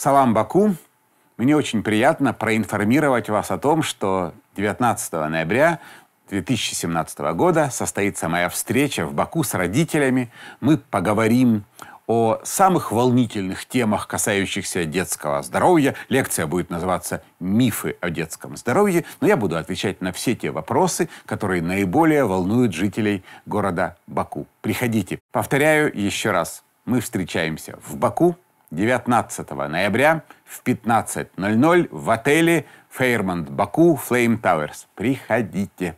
Салам Баку. Мне очень приятно проинформировать вас о том, что 19 ноября 2017 года состоится моя встреча в Баку с родителями. Мы поговорим о самых волнительных темах, касающихся детского здоровья. Лекция будет называться «Мифы о детском здоровье», но я буду отвечать на все те вопросы, которые наиболее волнуют жителей города Баку. Приходите. Повторяю еще раз. Мы встречаемся в Баку 19 ноября в 15.00 в отеле Фейрмонт Баку Flame Towers. Приходите.